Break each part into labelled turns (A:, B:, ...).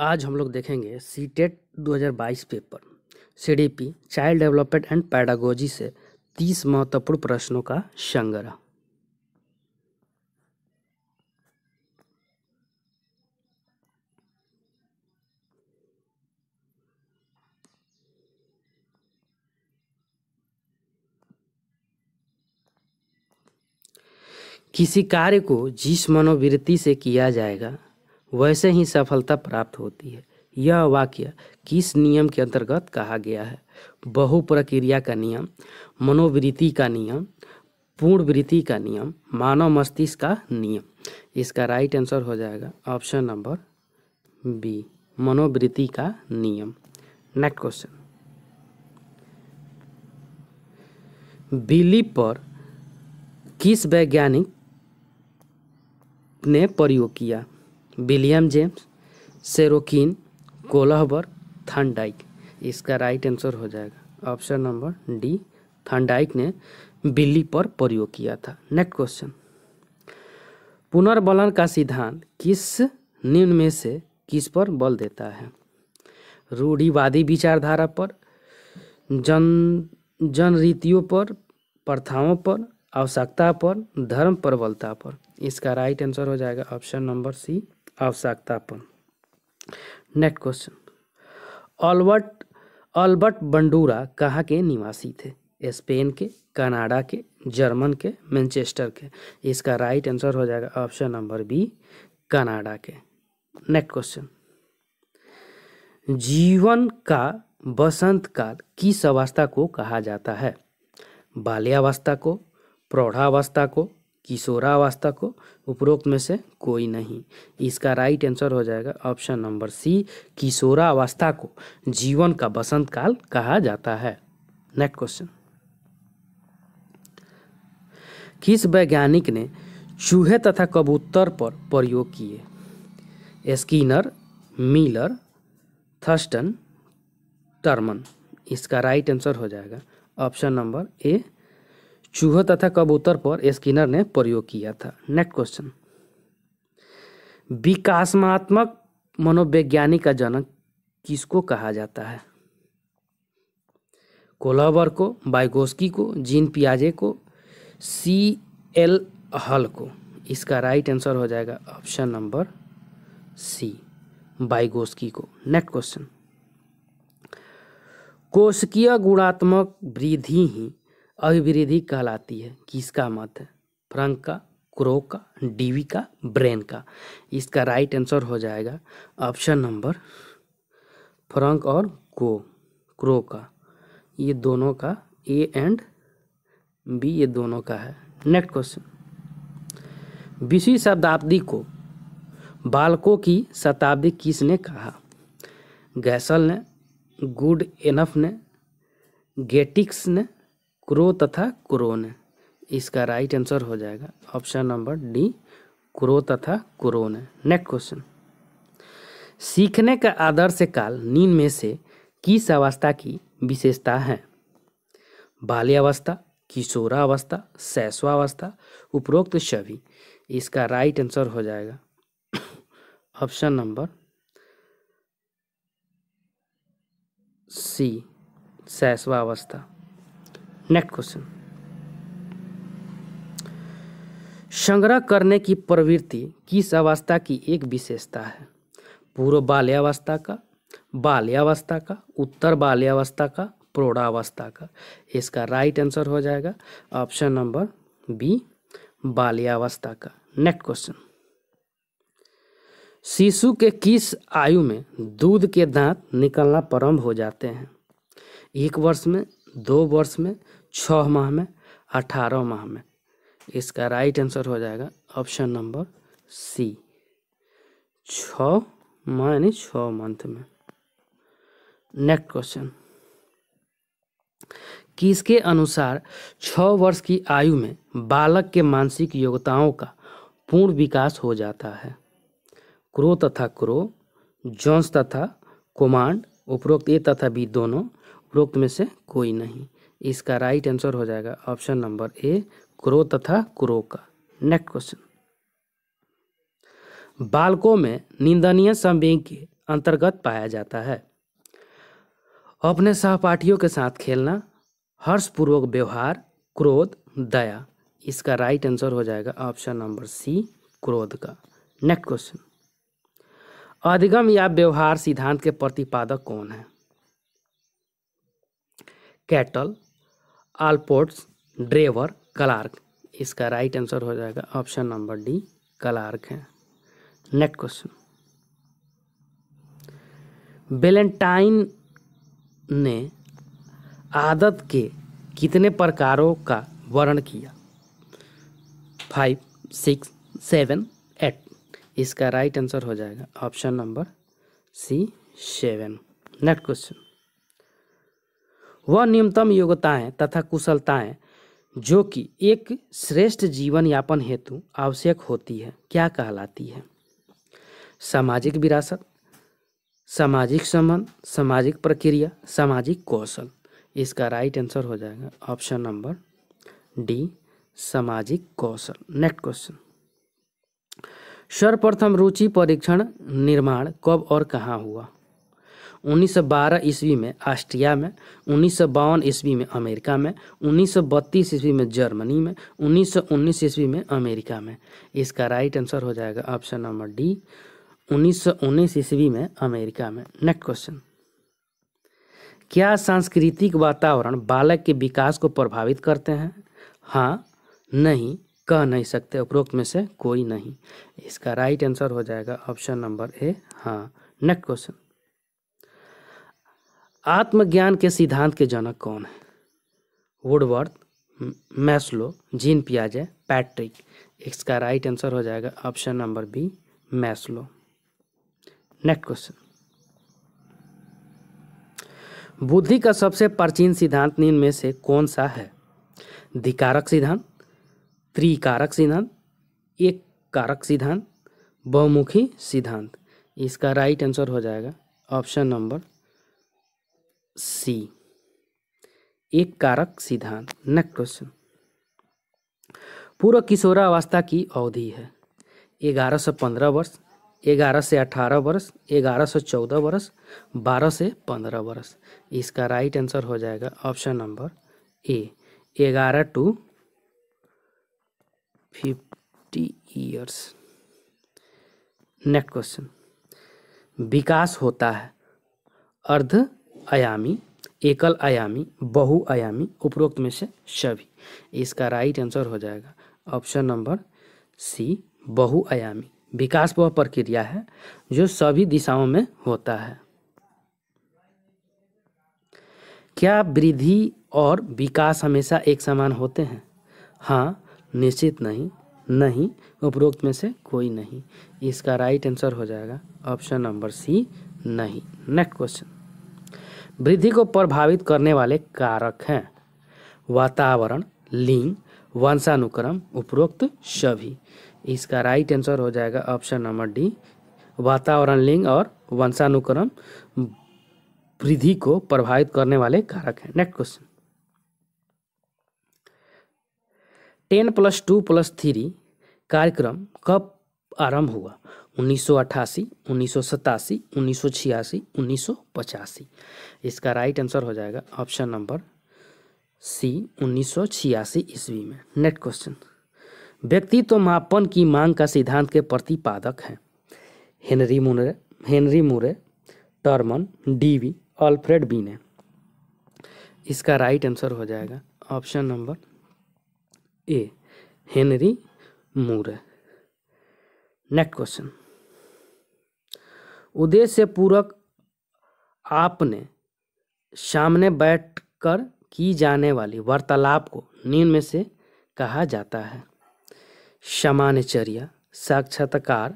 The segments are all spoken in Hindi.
A: आज हम लोग देखेंगे सी टेट दो पेपर सी चाइल्ड डेवलपमेंट एंड पैडागोजी से तीस महत्वपूर्ण प्रश्नों का संग्रह किसी कार्य को जिस मनोवृत्ति से किया जाएगा वैसे ही सफलता प्राप्त होती है यह वाक्य किस नियम के अंतर्गत कहा गया है बहु प्रक्रिया का नियम मनोवृत्ति का नियम पूर्ण वृत्ति का नियम मानव मस्तिष्क का नियम इसका राइट आंसर हो जाएगा ऑप्शन नंबर बी मनोवृत्ति का नियम नेक्स्ट क्वेश्चन बिली पर किस वैज्ञानिक ने प्रयोग किया विलियम जेम्स सेरोकिन कोलहबर थंडाइक इसका राइट आंसर हो जाएगा ऑप्शन नंबर डी थंडाइक ने बिल्ली पर प्रयोग किया था नेक्स्ट क्वेश्चन पुनर्बलन का सिद्धांत किस निम्न में से किस पर बल देता है रूढ़िवादी विचारधारा पर जन जन रीतियों पर प्रथाओं पर आवश्यकता पर धर्म प्रबलता पर इसका राइट आंसर हो जाएगा ऑप्शन नंबर सी आवश्यकता next question Albert Albert Bandura कहाँ के निवासी थे स्पेन के कनाडा के जर्मन के मैनचेस्टर के इसका राइट आंसर हो जाएगा ऑप्शन नंबर बी कनाडा के नेक्स्ट क्वेश्चन जीवन का बसंत काल किस अवस्था को कहा जाता है बाल्यावस्था को प्रौढ़ावस्था को किशोरावस्था को उपरोक्त में से कोई नहीं इसका राइट आंसर हो जाएगा ऑप्शन नंबर सी किशोरावस्था को जीवन का बसंत काल कहा जाता है नेक्स्ट क्वेश्चन किस वैज्ञानिक ने चूहे तथा कबूतर पर प्रयोग किए स्कीनर मिलर थर्स्टन टर्मन इसका राइट आंसर हो जाएगा ऑप्शन नंबर ए चूह तथा कबूतर पर स्किनर ने प्रयोग किया था नेक्स्ट क्वेश्चन विकासमात्मक मनोवैज्ञानिक का जनक किसको कहा जाता है कोलावर को बाइगोस्की को जीन पियाजे को सी एल हल को इसका राइट आंसर हो जाएगा ऑप्शन नंबर सी बाइगोस्की को नेक्स्ट क्वेश्चन कोशिकीय गुणात्मक वृद्धि ही अभिवृद्धि कहलाती है किसका मत है फ्रंक का क्रो का डीवी का ब्रेन का इसका राइट आंसर हो जाएगा ऑप्शन नंबर फ्रंक और को क्रो का ये दोनों का ए एंड बी ये दोनों का है नेक्स्ट क्वेश्चन बीसवीं शताब्दी को बालकों की शताब्दी किसने कहा गैसल ने गुड एनफ ने गेटिक्स ने क्रो तथा क्रोन इसका राइट आंसर हो जाएगा ऑप्शन नंबर डी क्रो तथा क्रोन नेक्स्ट क्वेश्चन सीखने का आदर्श काल नींद में से किस अवस्था की विशेषता है बाल्यावस्था किशोरावस्था शैशवावस्था उपरोक्त सभी इसका राइट आंसर हो जाएगा ऑप्शन नंबर सी शैशवावस्था नेक्स्ट क्वेश्चन संग्रह करने की प्रवृत्ति किस अवस्था की एक विशेषता है पूर्व बाल्यावस्था का बाल्यावस्था का उत्तर बाल्यावस्था का प्रौढ़ावस्था का इसका राइट आंसर हो जाएगा ऑप्शन नंबर बी बाल्यावस्था का नेक्स्ट क्वेश्चन शिशु के किस आयु में दूध के दांत निकलना प्रारंभ हो जाते हैं एक वर्ष में दो वर्ष में छः माह में अठारह माह में इसका राइट आंसर हो जाएगा ऑप्शन नंबर सी छ माह यानी छ मंथ में नेक्स्ट क्वेश्चन किसके अनुसार छ वर्ष की आयु में बालक के मानसिक योग्यताओं का पूर्ण विकास हो जाता है क्रो तथा क्रो जॉन्स तथा कमांड उपरोक्त ए तथा बी दोनों उपरोक्त में से कोई नहीं इसका राइट आंसर हो जाएगा ऑप्शन नंबर ए क्रो तथा क्रो का नेक्स्ट क्वेश्चन बालकों में निंदनीय संवेग के अंतर्गत पाया जाता है अपने सहपाठियों के साथ खेलना हर्षपूर्वक व्यवहार क्रोध दया इसका राइट आंसर हो जाएगा ऑप्शन नंबर सी क्रोध का नेक्स्ट क्वेश्चन अधिगम या व्यवहार सिद्धांत के प्रतिपादक कौन है कैटल आलपोर्ट्स ड्रेवर क्लार्क इसका राइट आंसर हो जाएगा ऑप्शन नंबर डी क्लार्क है नेक्स्ट क्वेश्चन वेलेंटाइन ने आदत के कितने प्रकारों का वर्णन किया फाइव सिक्स सेवन एट इसका राइट आंसर हो जाएगा option number C seven next question वह न्यूनतम योग्यताएं तथा कुशलताएं जो कि एक श्रेष्ठ जीवन यापन हेतु आवश्यक होती है क्या कहलाती है सामाजिक विरासत सामाजिक संबंध सामाजिक प्रक्रिया सामाजिक कौशल इसका राइट आंसर हो जाएगा ऑप्शन नंबर डी सामाजिक कौशल नेक्स्ट क्वेश्चन सर्वप्रथम रुचि परीक्षण निर्माण कब और कहाँ हुआ 1912 ईस्वी में ऑस्ट्रिया में उन्नीस ईस्वी में अमेरिका में उन्नीस ईस्वी में जर्मनी में उन्नीस ईस्वी में अमेरिका में इसका राइट आंसर हो जाएगा ऑप्शन नंबर डी उन्नीस ईस्वी में अमेरिका में नेक्स्ट क्वेश्चन क्या सांस्कृतिक वातावरण बालक के विकास को प्रभावित करते हैं हाँ नहीं कह नहीं सकते उपरोक्त में से कोई नहीं इसका राइट आंसर हो जाएगा ऑप्शन नंबर ए हाँ नेक्स्ट क्वेश्चन आत्मज्ञान के सिद्धांत के जनक कौन है वुडवर्थ मैस्लो जीन पियाजे पैट्रिक इसका राइट आंसर हो जाएगा option number B Maslow next question बुद्धि का सबसे प्राचीन सिद्धांत निम्न में से कौन सा है धिकारक सिद्धांत त्रिकारक सिद्धांत एक कारक सिद्धांत बहुमुखी सिद्धांत इसका राइट आंसर हो जाएगा ऑप्शन नंबर सी एक कारक सिद्धांत नेक्स्ट क्वेश्चन पूर्व किशोरावस्था की अवधि है ग्यारह सौ पंद्रह वर्ष ग्यारह से अठारह वर्ष ग्यारह सौ चौदह वर्ष बारह से पंद्रह वर्ष इसका राइट आंसर हो जाएगा ऑप्शन नंबर ए ग्यारह to fifty years next question विकास होता है अर्ध आयामी एकल आयामी बहुआयामी उपरोक्त में से सभी इसका राइट आंसर हो जाएगा ऑप्शन नंबर सी बहुआयामी विकास वह प्रक्रिया है जो सभी दिशाओं में होता है क्या वृद्धि और विकास हमेशा एक समान होते हैं हाँ निश्चित नहीं नहीं उपरोक्त में से कोई नहीं इसका राइट आंसर हो जाएगा ऑप्शन नंबर सी नहीं नेक्स्ट क्वेश्चन वृद्धि को प्रभावित करने वाले कारक हैं वातावरण लिंग वंशानुक्रम उपरोक्त सभी इसका राइट आंसर हो जाएगा ऑप्शन नंबर डी वातावरण लिंग और वंशानुक्रम वृद्धि को प्रभावित करने वाले कारक हैं next question ten plus two plus three कार्यक्रम कब आरंभ हुआ उन्नीस सौ उन्नीस सौ सतासी उन्नीस सौ छियासी उन्नीस सौ पचासी इसका राइट आंसर हो जाएगा ऑप्शन नंबर सी उन्नीस सौ छियासी ईस्वी में नेक्स्ट क्वेश्चन व्यक्तित्व मापन की मांग का सिद्धांत के प्रतिपादक हैं हेनरी मुरे हेनरी मुरे टर्मन डीवी अल्फ्रेड बीने इसका राइट आंसर हो जाएगा option number A Henry Murray next question उद्देश्य पूर्वक आपने सामने बैठकर की जाने वाली वार्तालाप को निम्न में से कहा जाता है सामान्यचर्या साक्षात्कार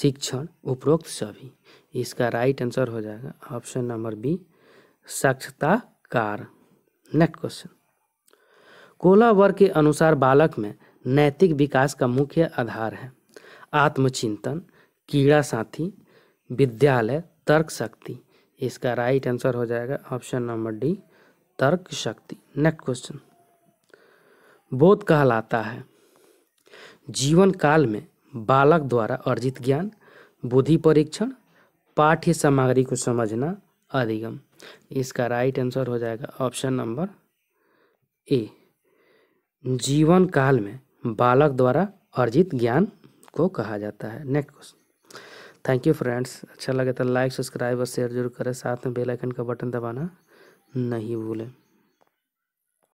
A: शिक्षण उपरोक्त सभी इसका राइट आंसर हो जाएगा ऑप्शन नंबर बी साक्षताकार नेक्स्ट क्वेश्चन कोला वर्ग के अनुसार बालक में नैतिक विकास का मुख्य आधार है आत्मचिंतन कीड़ा साथी विद्यालय तर्क शक्ति इसका राइट आंसर हो जाएगा ऑप्शन नंबर डी तर्क शक्ति नेक्स्ट क्वेश्चन बोध कहलाता है जीवन काल में बालक द्वारा अर्जित ज्ञान बुद्धि परीक्षण पाठ्य सामग्री को समझना अधिगम इसका राइट आंसर हो जाएगा ऑप्शन नंबर ए जीवन काल में बालक द्वारा अर्जित ज्ञान को कहा जाता है next question thank you friends अच्छा लगे तो लाइक सब्सक्राइब और शेयर जरूर करें साथ में बेल आइकन का बटन दबाना नहीं भूलें